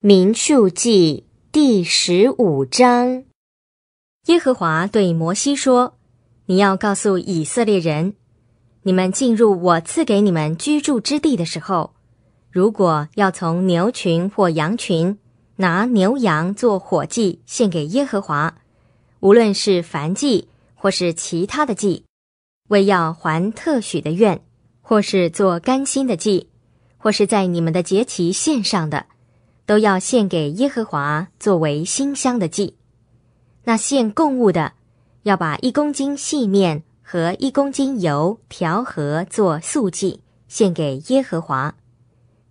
民数记第十五章，耶和华对摩西说：“你要告诉以色列人，你们进入我赐给你们居住之地的时候，如果要从牛群或羊群拿牛羊做火祭献给耶和华，无论是燔祭或是其他的祭，为要还特许的愿，或是做甘心的祭，或是在你们的节期献上的。”都要献给耶和华作为馨香的祭。那献供物的，要把一公斤细面和一公斤油调和做素祭献给耶和华。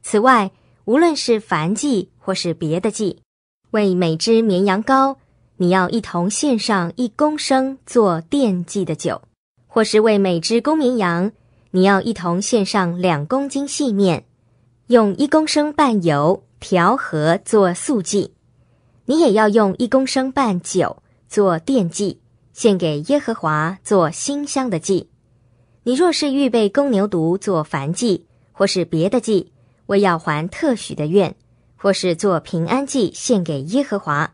此外，无论是凡祭或是别的祭，为每只绵羊羔，你要一同献上一公升做奠祭的酒；或是为每只公绵羊，你要一同献上两公斤细面，用一公升半油。调和做素剂，你也要用一公升半酒做奠祭，献给耶和华做馨香的祭。你若是预备公牛犊做燔祭，或是别的祭，为要还特许的愿，或是做平安祭献给耶和华，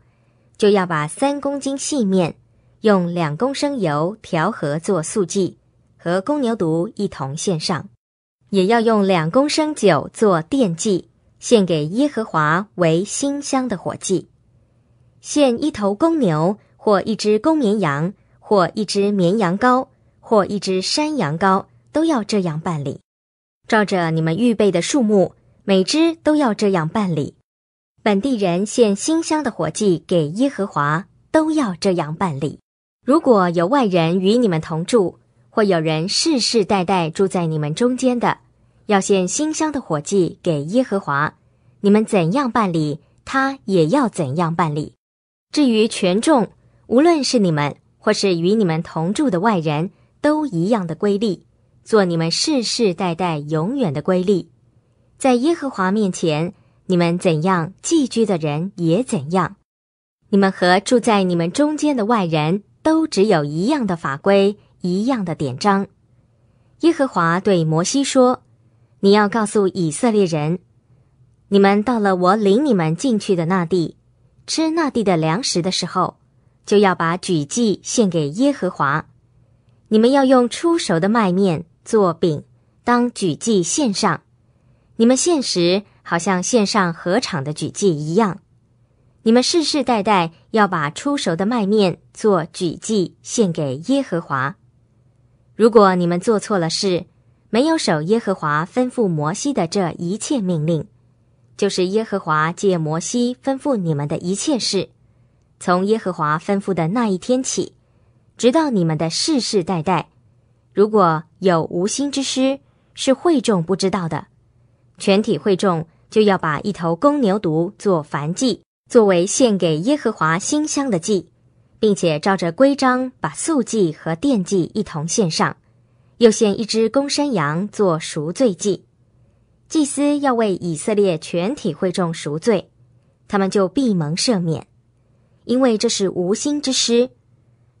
就要把三公斤细面用两公升油调和做素剂，和公牛犊一同献上，也要用两公升酒做奠祭。献给耶和华为馨香的火祭，献一头公牛或一只公绵羊或一只绵羊羔或一只山羊羔，都要这样办理。照着你们预备的数目，每只都要这样办理。本地人献馨香的火祭给耶和华，都要这样办理。如果有外人与你们同住，或有人世世代代住在你们中间的。要献馨香的火祭给耶和华，你们怎样办理，他也要怎样办理。至于权重，无论是你们或是与你们同住的外人都一样的规律，做你们世世代代永远的规律。在耶和华面前，你们怎样寄居的人也怎样，你们和住在你们中间的外人都只有一样的法规，一样的典章。耶和华对摩西说。你要告诉以色列人，你们到了我领你们进去的那地，吃那地的粮食的时候，就要把举祭献给耶和华。你们要用初熟的麦面做饼，当举祭献上。你们现实好像献上合场的举祭一样。你们世世代代要把初熟的麦面做举祭献给耶和华。如果你们做错了事，没有守耶和华吩咐摩西的这一切命令，就是耶和华借摩西吩咐你们的一切事，从耶和华吩咐的那一天起，直到你们的世世代代，如果有无心之失是会众不知道的，全体会众就要把一头公牛犊做燔祭，作为献给耶和华馨香的祭，并且照着规章把素祭和奠祭一同献上。又献一只公山羊做赎罪祭，祭司要为以色列全体会众赎罪，他们就闭门赦免，因为这是无心之失。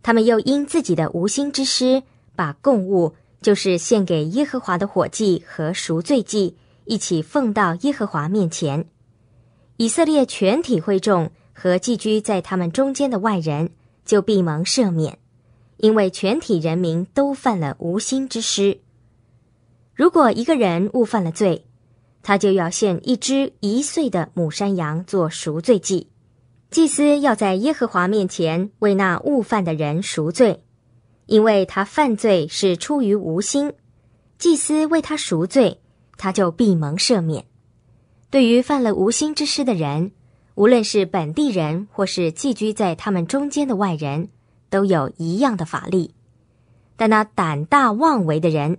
他们又因自己的无心之失，把供物，就是献给耶和华的火祭和赎罪祭，一起奉到耶和华面前。以色列全体会众和寄居在他们中间的外人就闭门赦免。因为全体人民都犯了无心之失。如果一个人误犯了罪，他就要献一只一岁的母山羊做赎罪祭。祭司要在耶和华面前为那误犯的人赎罪，因为他犯罪是出于无心。祭司为他赎罪，他就必蒙赦免。对于犯了无心之失的人，无论是本地人或是寄居在他们中间的外人。都有一样的法力，但那胆大妄为的人，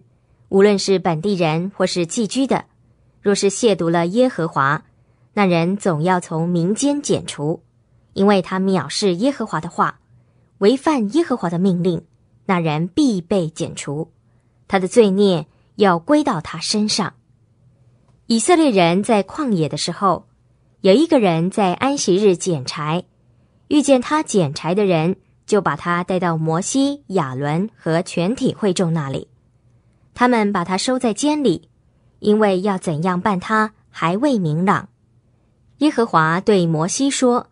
无论是本地人或是寄居的，若是亵渎了耶和华，那人总要从民间剪除，因为他藐视耶和华的话，违反耶和华的命令，那人必被剪除，他的罪孽要归到他身上。以色列人在旷野的时候，有一个人在安息日剪柴，遇见他剪柴的人。就把他带到摩西、亚伦和全体会众那里，他们把他收在监里，因为要怎样办他还未明朗。耶和华对摩西说：“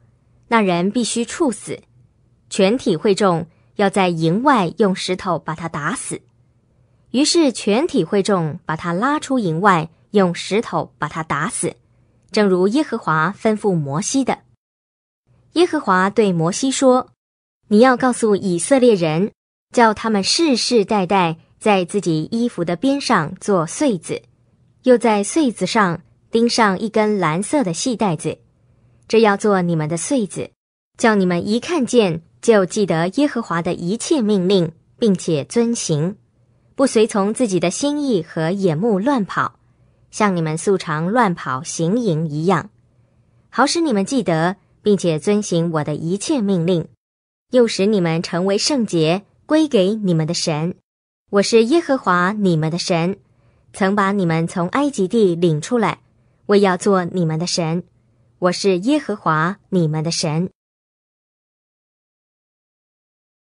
那人必须处死，全体会众要在营外用石头把他打死。”于是全体会众把他拉出营外，用石头把他打死，正如耶和华吩咐摩西的。耶和华对摩西说。你要告诉以色列人，叫他们世世代代在自己衣服的边上做穗子，又在穗子上钉上一根蓝色的细带子，这要做你们的穗子，叫你们一看见就记得耶和华的一切命令，并且遵行，不随从自己的心意和眼目乱跑，像你们素常乱跑行营一样，好使你们记得并且遵行我的一切命令。又使你们成为圣洁，归给你们的神。我是耶和华你们的神，曾把你们从埃及地领出来。我要做你们的神，我是耶和华你们的神。